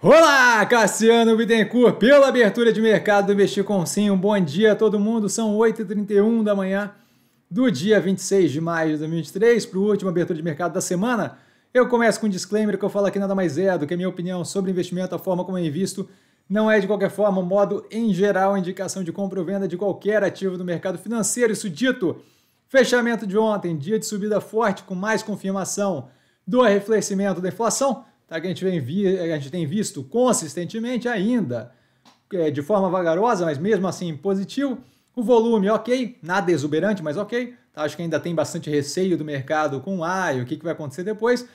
Olá, Cassiano Bittencourt, pela abertura de mercado do Investir com Sim. Um bom dia a todo mundo. São 8h31 da manhã do dia 26 de maio de 2023, para o último abertura de mercado da semana. Eu começo com um disclaimer que eu falo aqui nada mais é do que a minha opinião sobre investimento, a forma como eu é invisto. Não é de qualquer forma, modo em geral, indicação de compra ou venda de qualquer ativo do mercado financeiro. Isso dito, fechamento de ontem, dia de subida forte com mais confirmação do arrefecimento da inflação tá? que a gente, vem a gente tem visto consistentemente ainda, é, de forma vagarosa, mas mesmo assim positivo. O volume, ok, nada exuberante, mas ok. Tá? Acho que ainda tem bastante receio do mercado com AI, o que, que vai acontecer depois.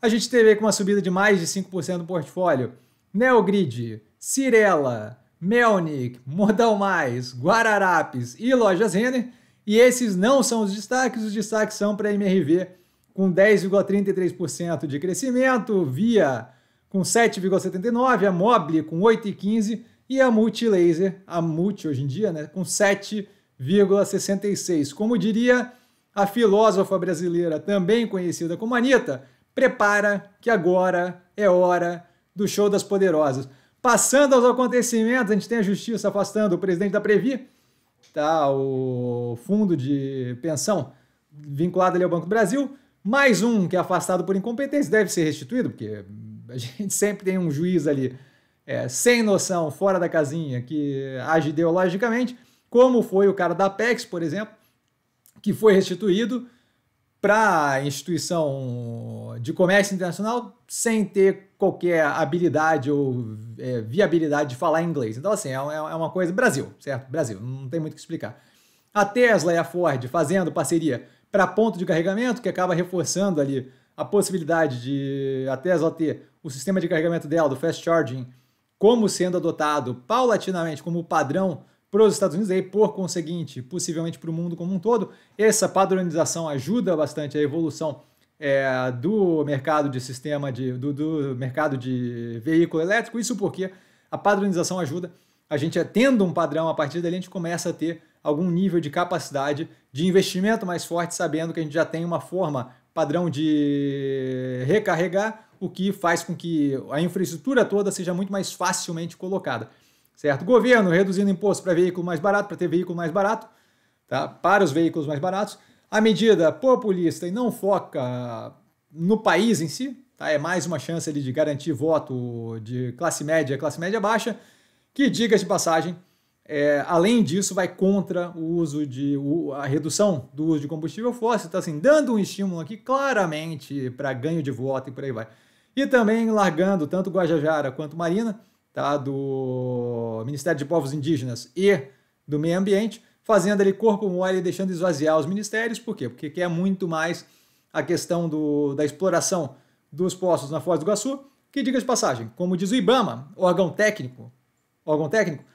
A gente teve com uma subida de mais de 5% do portfólio. Neogrid, Cirela, Melnik, Modal Mais, Guararapes e Lojas Renner. E esses não são os destaques, os destaques são para a MRV com 10,33% de crescimento, Via com 7,79%, a Mobile com 8,15% e a Multilaser, a Multi hoje em dia, né, com 7,66%. Como diria a filósofa brasileira, também conhecida como Anitta, prepara que agora é hora do show das poderosas. Passando aos acontecimentos, a gente tem a justiça afastando o presidente da Previ, tá, o fundo de pensão vinculado ali ao Banco do Brasil, mais um que é afastado por incompetência deve ser restituído, porque a gente sempre tem um juiz ali é, sem noção, fora da casinha, que age ideologicamente, como foi o cara da Apex, por exemplo, que foi restituído para a instituição de comércio internacional sem ter qualquer habilidade ou é, viabilidade de falar inglês. Então, assim, é, é, é, uma coisa. Brasil, certo? Brasil, não tem muito o que explicar. A Tesla e a Ford fazendo parceria para ponto de carregamento, que acaba reforçando ali a possibilidade de a Tesla ter o sistema de carregamento dela, do fast charging, como sendo adotado paulatinamente como padrão para os Estados Unidos e, por conseguinte, possivelmente para o mundo como um todo. Essa padronização ajuda bastante a evolução é, do mercado de sistema de, do, do, mercado de veículo elétrico. Isso porque a padronização ajuda a gente é, tendo um padrão a partir dali a gente começa a ter algum nível de capacidade de investimento mais forte, sabendo que a gente já tem uma forma padrão de recarregar, o que faz com que a infraestrutura toda seja muito mais facilmente colocada. Certo? Governo reduzindo imposto para veículo mais barato, para ter veículo mais barato, tá? para os veículos mais baratos. A medida populista e não foca no país em si, tá? é mais uma chance ali, de garantir voto de classe média, classe média baixa, que, diga de passagem, é, além disso, vai contra o uso de o, a redução do uso de combustível fóssil, está então, assim, dando um estímulo aqui claramente para ganho de voto e por aí vai. E também largando tanto Guajajara quanto Marina, tá, do Ministério de Povos Indígenas e do Meio Ambiente, fazendo ali corpo mole e deixando esvaziar os ministérios, por quê? Porque quer muito mais a questão do, da exploração dos poços na Foz do Iguaçu, que diga de passagem, como diz o IBAMA, órgão técnico, órgão técnico,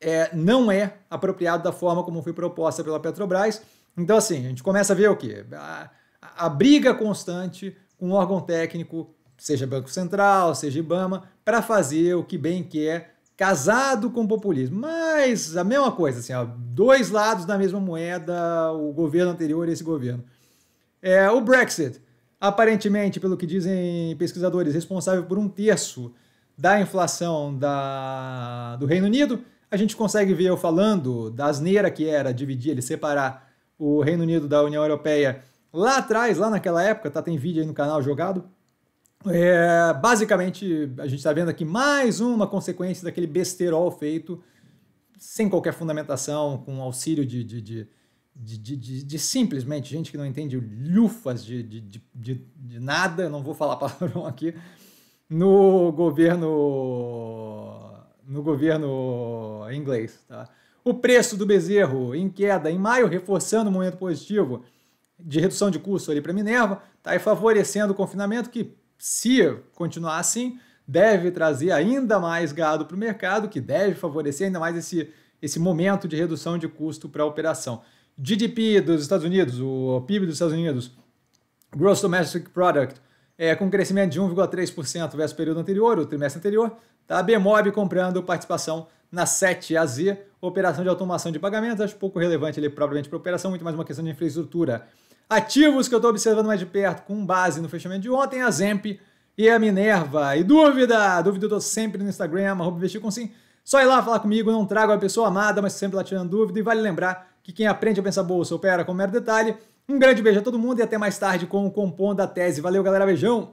é, não é apropriado da forma como foi proposta pela Petrobras. Então, assim, a gente começa a ver o quê? A, a briga constante com o órgão técnico, seja Banco Central, seja Ibama, para fazer o que bem quer, é, casado com o populismo. Mas a mesma coisa, assim, ó, dois lados da mesma moeda, o governo anterior e esse governo. É, o Brexit, aparentemente, pelo que dizem pesquisadores, responsável por um terço da inflação da, do Reino Unido a gente consegue ver eu falando da asneira que era dividir, ele separar o Reino Unido da União Europeia lá atrás, lá naquela época, tá? Tem vídeo aí no canal jogado. É, basicamente, a gente está vendo aqui mais uma consequência daquele besterol feito sem qualquer fundamentação, com auxílio de, de, de, de, de simplesmente gente que não entende lufas de, de nada, não vou falar palavrão aqui, no governo no governo inglês. Tá? O preço do bezerro em queda em maio, reforçando o momento positivo de redução de custo ali para Minerva, tá favorecendo o confinamento que, se continuar assim, deve trazer ainda mais gado para o mercado, que deve favorecer ainda mais esse, esse momento de redução de custo para a operação. GDP dos Estados Unidos, o PIB dos Estados Unidos, Gross Domestic Product, é, com crescimento de 1,3% versus o período anterior, o trimestre anterior. Tá? A Bemob comprando participação na 7AZ, operação de automação de pagamentos, acho pouco relevante ali, provavelmente, para operação, muito mais uma questão de infraestrutura. Ativos que eu estou observando mais de perto, com base no fechamento de ontem, a Zemp e a Minerva. E dúvida? Dúvida eu estou sempre no Instagram, investir com sim. Só ir lá falar comigo, não trago a pessoa amada, mas sempre lá tirando dúvida. E vale lembrar que quem aprende a pensar bolsa opera com mero detalhe. Um grande beijo a todo mundo e até mais tarde com o Compondo da Tese. Valeu, galera. Beijão!